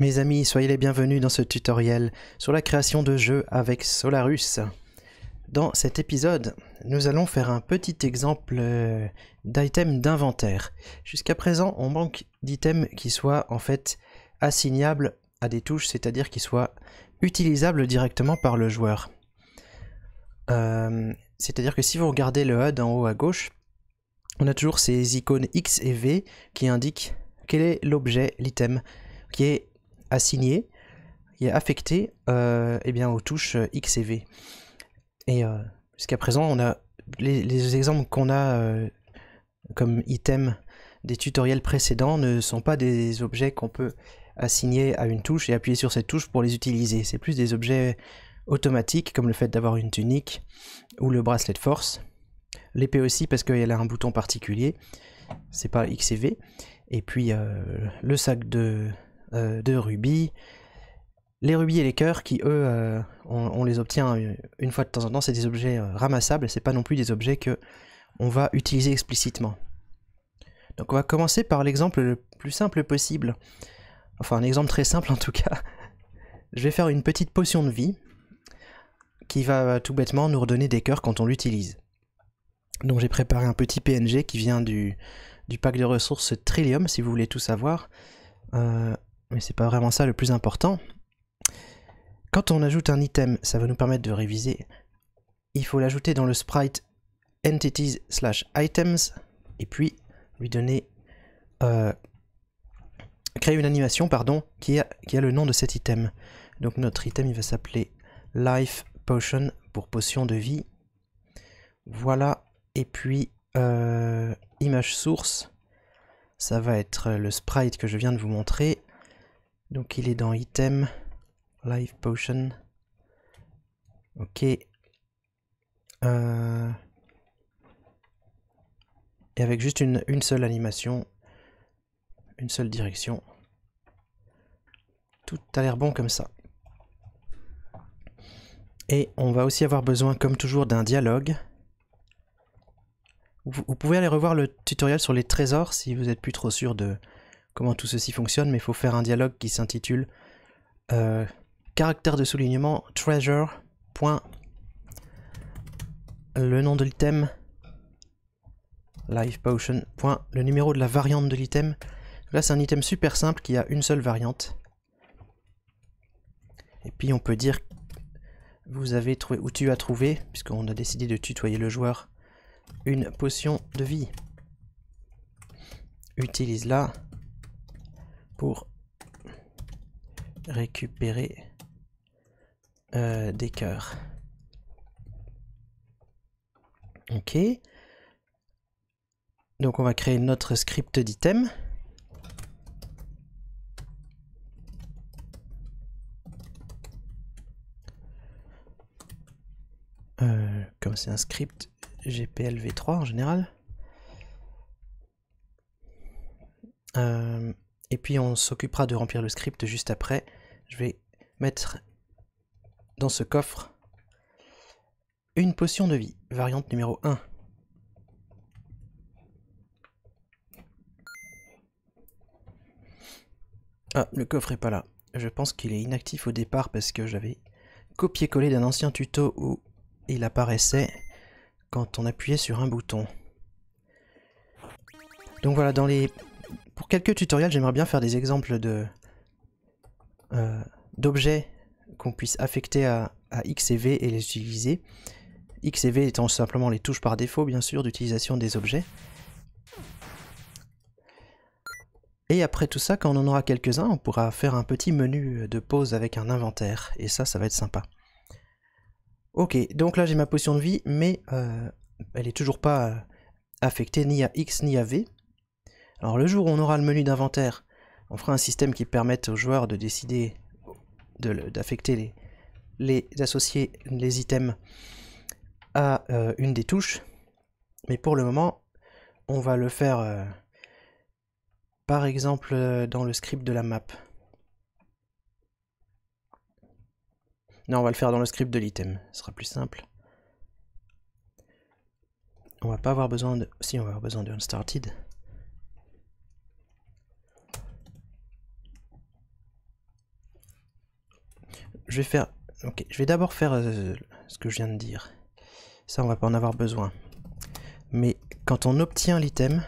Mes amis, soyez les bienvenus dans ce tutoriel sur la création de jeux avec Solarus. Dans cet épisode, nous allons faire un petit exemple euh, d'item d'inventaire. Jusqu'à présent, on manque d'items qui soient en fait assignables à des touches, c'est-à-dire qui soient utilisables directement par le joueur. Euh, c'est-à-dire que si vous regardez le HUD en haut à gauche, on a toujours ces icônes X et V qui indiquent quel est l'objet, l'item, qui est assigné, il est affecté euh, eh bien, aux touches euh, X et V. Et euh, jusqu'à présent, on a les, exemples qu'on a comme item des tutoriels précédents ne sont pas des objets qu'on peut assigner à une touche et appuyer sur cette touche pour les utiliser. C'est plus des objets automatiques comme le fait d'avoir une tunique ou le bracelet de force. L'épée aussi parce qu'elle a un bouton particulier, c'est pas X et V. Et puis le sac de, euh, de rubis. Les rubis et les cœurs qui eux, euh, on, les obtient euh, une fois de temps en temps, c'est des objets ramassables, c'est pas non plus des objets que on va utiliser explicitement. Donc on va commencer par l'exemple le plus simple possible. Enfin un exemple très simple en tout cas. Je vais faire une petite potion de vie qui va tout bêtement nous redonner des cœurs quand on l'utilise. Donc j'ai préparé un petit PNG qui vient du, du pack de ressources Trillium si vous voulez tout savoir mais c'est pas vraiment ça le plus important. Quand on ajoute un item, ça va nous permettre de réviser. Il faut l'ajouter dans le sprite entities slash items et puis lui donner euh, créer une animation pardon qui a, le nom de cet item. Donc notre item il va s'appeler life potion pour potion de vie. Voilà et puis euh, image source ça va être le sprite que je viens de vous montrer donc il est dans item, live potion. Ok. Euh, et avec juste une, seule animation, une seule direction. Tout a l'air bon comme ça. Et on va aussi avoir besoin, comme toujours, d'un dialogue. Vous, vous pouvez aller revoir le tutoriel sur les trésors si vous n'êtes plus trop sûr de, comment tout ceci fonctionne, mais il faut faire un dialogue qui s'intitule euh, caractère de soulignement treasure. Point, le nom de l'item life potion. Point, le numéro de la variante de l'item. Là, c'est un item super simple qui a une seule variante. Et puis, on peut dire vous avez trouvé ou tu as trouvé, puisqu'on a décidé de tutoyer le joueur, une potion de vie. Utilise-la pour récupérer euh, des cœurs. Ok. Donc on va créer notre script d'item. Euh, comme c'est un script GPLv3 en général. Euh, et puis on s'occupera de remplir le script juste après. Je vais mettre dans ce coffre une potion de vie, variante numéro 1. Ah, le coffre est pas là. Je pense qu'il est inactif au départ parce que j'avais copié-collé d'un ancien tuto où il apparaissait quand on appuyait sur un bouton. Donc voilà, dans les pour quelques tutoriels, j'aimerais bien faire des exemples de euh, d'objets qu'on puisse affecter à, X et V et les utiliser. X et V étant simplement les touches par défaut, bien sûr, d'utilisation des objets. Et après tout ça, quand on en aura quelques-uns, on pourra faire un petit menu de pause avec un inventaire. Et ça, ça va être sympa. Ok, donc là j'ai ma potion de vie, mais euh, elle n'est toujours pas euh, affectée ni à X ni à V. Alors le jour où on aura le menu d'inventaire, on fera un système qui permette aux joueurs de décider d'affecter les, d'associer les items à euh, une des touches. Mais pour le moment, on va le faire euh, par exemple euh, dans le script de la map. Non, on va le faire dans le script de l'item, ce sera plus simple. On va pas avoir besoin de... Si, on va avoir besoin de unstarted. je vais faire... Ok, je vais d'abord faire euh, ce que je viens de dire. Ça, on va pas en avoir besoin. Mais quand on obtient l'item...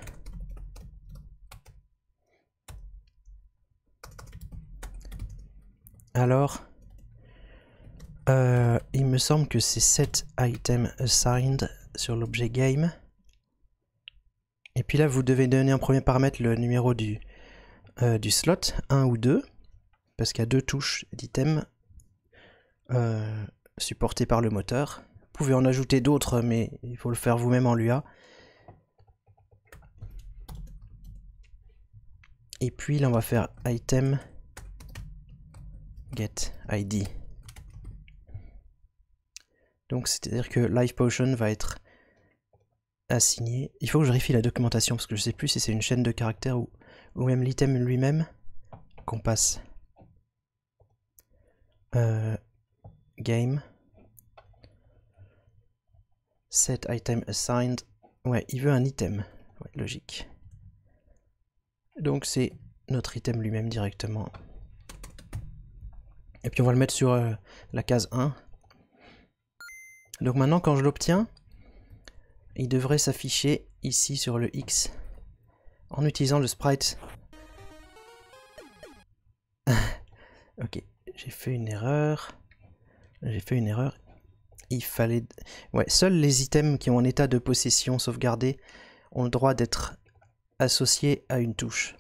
Alors... Euh, il me semble que c'est 7 items assigned sur l'objet game. Et puis là, vous devez donner en premier paramètre le numéro du, euh, du slot, 1 ou 2, parce qu'il y a deux touches d'item euh, supporté par le moteur. Vous pouvez en ajouter d'autres, mais il faut le faire vous-même en Lua. Et puis là, on va faire item get ID. Donc c'est-à-dire que Life Potion va être assigné. Il faut que je vérifie la documentation parce que je ne sais plus si c'est une chaîne de caractères ou, ou même l'item lui-même qu'on passe. Euh, game. Set item assigned. Ouais, il veut un item. logique. Donc c'est notre item lui-même directement. Et puis on va le mettre sur euh, la case 1. Donc maintenant quand je l'obtiens, il devrait s'afficher ici sur le X en utilisant le sprite. ok, j'ai fait une erreur. J'ai fait une erreur. Il fallait... Ouais, seuls les items qui ont un état de possession sauvegardé ont le droit d'être associés à une touche.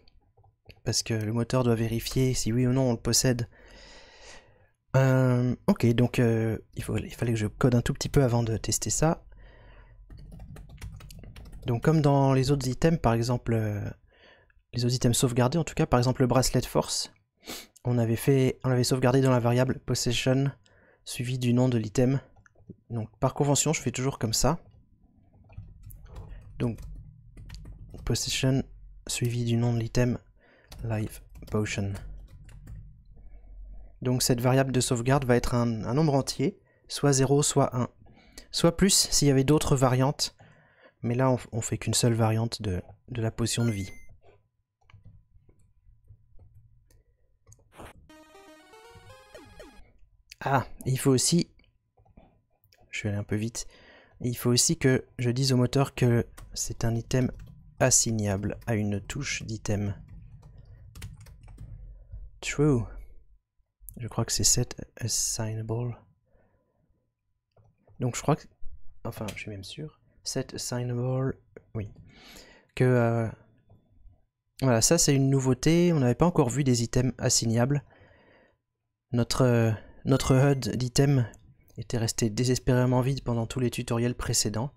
Parce que le moteur doit vérifier si oui ou non on le possède. Euh, ok, donc euh, il, il fallait que je code un tout petit peu avant de tester ça. Donc comme dans les autres items, par exemple, euh, les autres items sauvegardés en tout cas, par exemple le bracelet force, on avait, fait, on avait sauvegardé dans la variable possession suivi du nom de l'item. Donc par convention, je fais toujours comme ça. Donc position suivi du nom de l'item live potion. Donc cette variable de sauvegarde va être un, nombre entier, soit 0, soit 1. Soit plus s'il y avait d'autres variantes, mais là on, on fait qu'une seule variante de, de la potion de vie. Ah, il faut aussi... Je vais aller un peu vite. Il faut aussi que je dise au moteur que c'est un item assignable à une touche d'item. True. Je crois que c'est set assignable. Donc je crois que... Enfin, je suis même sûr. Set assignable... Oui. Que... Euh, voilà, ça c'est une nouveauté. On n'avait pas encore vu des items assignables. Notre... Euh, notre HUD d'item était resté désespérément vide pendant tous les tutoriels précédents.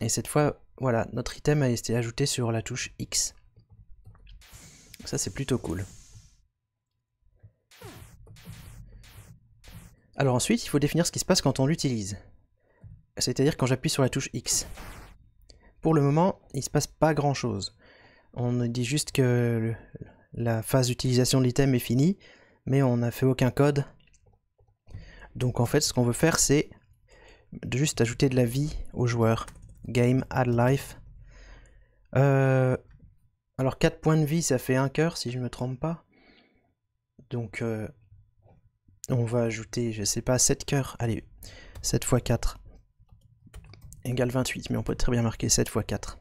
Et cette fois, voilà, notre item a été ajouté sur la touche X. Ça c'est plutôt cool. Alors ensuite, il faut définir ce qui se passe quand on l'utilise. C'est-à-dire quand j'appuie sur la touche X. Pour le moment, il ne se passe pas grand-chose. On dit juste que la phase d'utilisation de l'item est finie, mais on n'a fait aucun code. Donc en fait, ce qu'on veut faire, c'est juste ajouter de la vie au joueur. Game, add life. Euh, alors 4 points de vie, ça fait un cœur, si je ne me trompe pas. Donc euh, on va ajouter, je ne sais pas, 7 cœurs. Allez, 7 x 4 égale 28, mais on peut très bien marquer 7 x 4.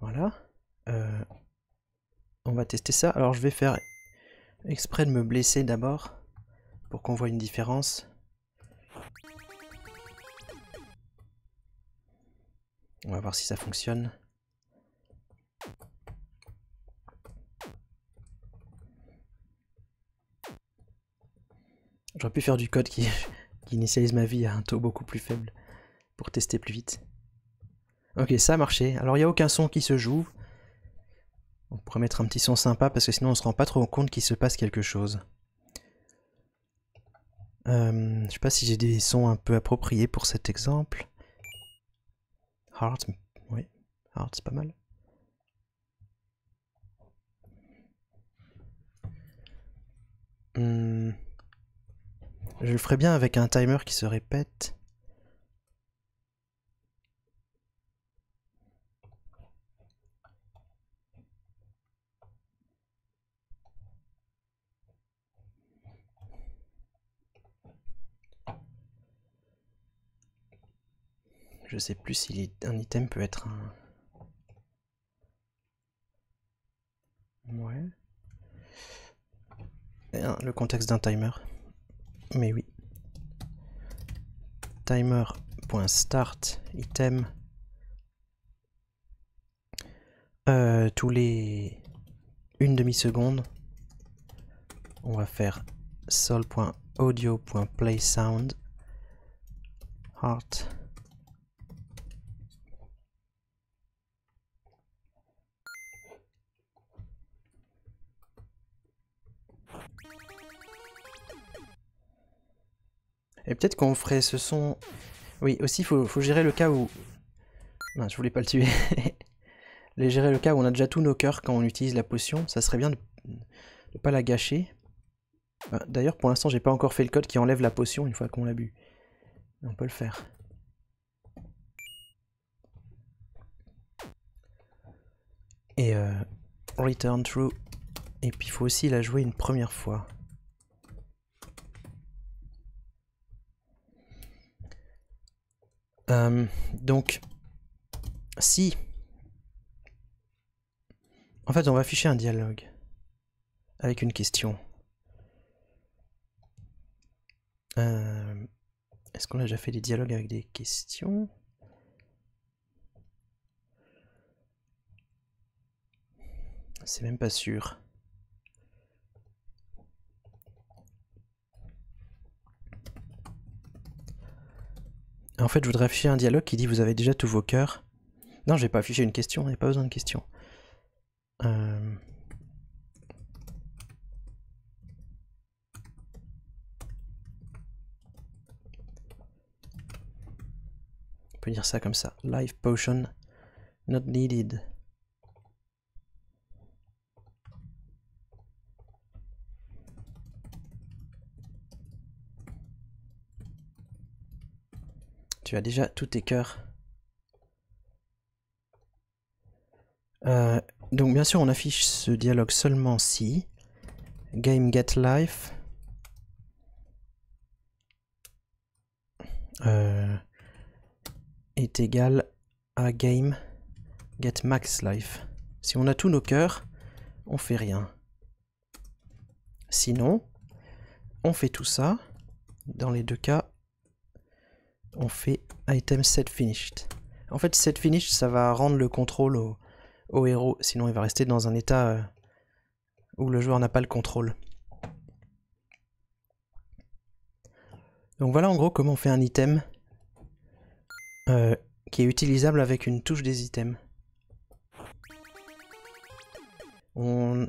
Voilà. Euh, on va tester ça. Alors je vais faire exprès de me blesser d'abord pour qu'on voit une différence. On va voir si ça fonctionne. J'aurais pu faire du code qui initialise ma vie à un taux beaucoup plus faible pour tester plus vite. Ok, ça a marché. Alors il n'y a aucun son qui se joue. On pourrait mettre un petit son sympa parce que sinon on se rend pas trop compte qu'il se passe quelque chose. Euh, je sais pas si j'ai des sons un peu appropriés pour cet exemple. Heart, oui, Heart c'est pas mal. Hmm. Je le ferais bien avec un timer qui se répète. Je sais plus si un item peut être un... Ouais. Le contexte d'un timer. Mais oui. Timer.start item. Euh, tous les une demi-seconde, on va faire sol.audio.playsound heart Et peut-être qu'on ferait ce son... Oui, aussi, faut, faut gérer le cas où... Non, je voulais pas le tuer. Les gérer le cas où on a déjà tous nos cœurs quand on utilise la potion. Ça serait bien de ne pas la gâcher. Bah, d'ailleurs, pour l'instant, j'ai pas encore fait le code qui enlève la potion une fois qu'on l'a bu. On peut le faire. Et euh, return true. Et puis il faut aussi la jouer une première fois. Euh, donc, si... En fait, on va afficher un dialogue avec une question. Euh, est-ce qu'on a déjà fait des dialogues avec des questions C'est même pas sûr. en fait, je voudrais afficher un dialogue qui dit vous avez déjà tous vos cœurs. Non, je vais pas afficher une question, il n'y a pas besoin de question. Euh, on peut dire ça comme ça. Life potion not needed. tu as déjà tous tes cœurs. Euh, donc bien sûr on affiche ce dialogue seulement si game get life euh, est égal à game get max life. Si on a tous nos cœurs, on fait rien. Sinon, on fait tout ça. Dans les deux cas, on fait item set finished. En fait, set finished, ça va rendre le contrôle au, héros, sinon il va rester dans un état euh, où le joueur n'a pas le contrôle. Donc voilà en gros comment on fait un item euh, qui est utilisable avec une touche des items. On...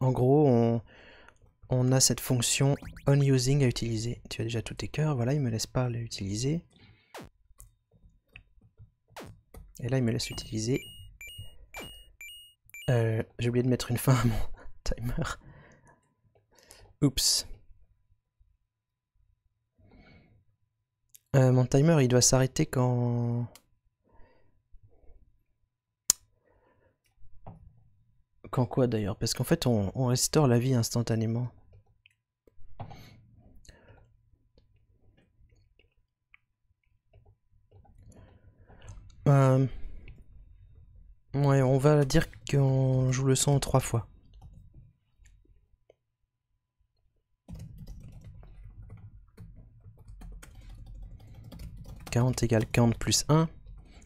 En gros, on, on a cette fonction onUsing à utiliser. Tu as déjà tous tes cœurs, voilà, il me laisse pas l'utiliser. Et là, il me laisse utiliser. Euh, j'ai oublié de mettre une fin à mon timer. Oups. Euh, mon timer, il doit s'arrêter quand... Quand quoi d'ailleurs Parce qu'en fait, on restaure la vie instantanément. dire qu'on joue le son trois fois. count égale count plus 1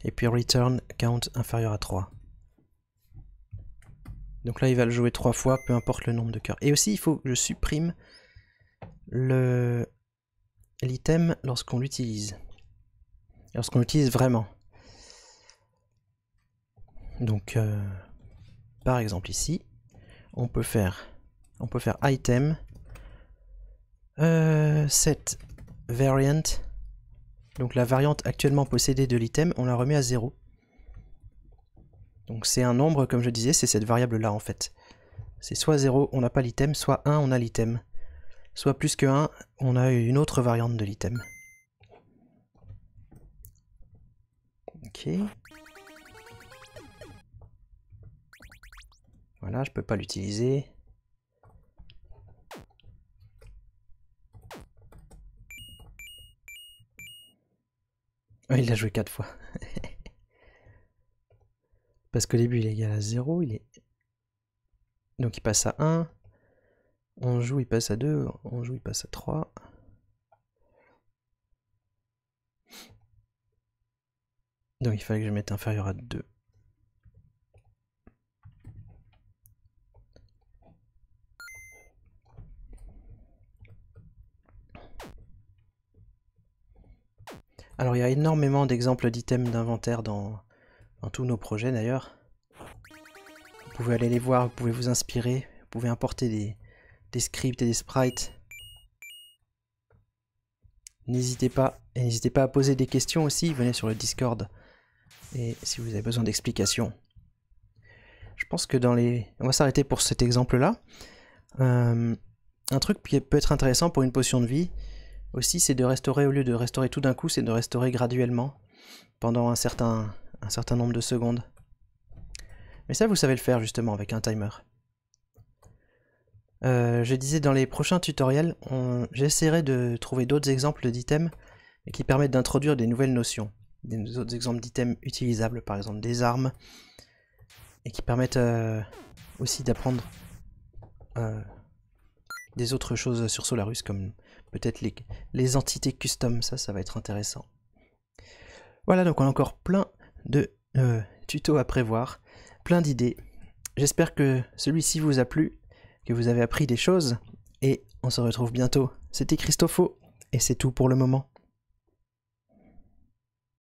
et puis return count inférieur à 3. Donc là il va le jouer trois fois, peu importe le nombre de cœurs. Et aussi il faut que je supprime l'item lorsqu'on l'utilise. Lorsqu'on l'utilise vraiment. Donc, euh, par exemple ici, on peut faire, on peut faire item euh, set variant. Donc la variante actuellement possédée de l'item, on la remet à 0. Donc c'est un nombre, comme je disais, c'est cette variable-là en fait. C'est soit 0, on n'a pas l'item, soit 1, on a l'item. Soit plus que 1, on a une autre variante de l'item. Ok. Voilà, je peux pas l'utiliser. Ah, il l'a joué 4 fois. Parce qu'au début, il est égal à 0. Il est... Donc il passe à 1. On joue, il passe à 2. On joue, il passe à 3. Donc il fallait que je mette inférieur à 2. Alors il y a énormément d'exemples d'items d'inventaire dans, tous nos projets d'ailleurs. Vous pouvez aller les voir, vous pouvez vous inspirer, vous pouvez importer des, scripts et des sprites. N'hésitez pas, n'hésitez pas à poser des questions aussi, venez sur le Discord. Et si vous avez besoin d'explications. Je pense que dans les... On va s'arrêter pour cet exemple-là. Euh, un truc qui peut être intéressant pour une potion de vie, aussi, c'est de restaurer, au lieu de restaurer tout d'un coup, c'est de restaurer graduellement, pendant un certain, un certain nombre de secondes. Mais ça, vous savez le faire justement avec un timer. Euh, je disais dans les prochains tutoriels, j'essaierai de trouver d'autres exemples d'items qui permettent d'introduire des nouvelles notions. Des autres exemples d'items utilisables, par exemple des armes, et qui permettent euh, aussi d'apprendre euh, des autres choses sur Solarus, comme peut-être les, entités custom, ça, ça va être intéressant. Voilà, donc on a encore plein de euh, tutos à prévoir, plein d'idées. J'espère que celui-ci vous a plu, que vous avez appris des choses, et on se retrouve bientôt. C'était Christopho, et c'est tout pour le moment.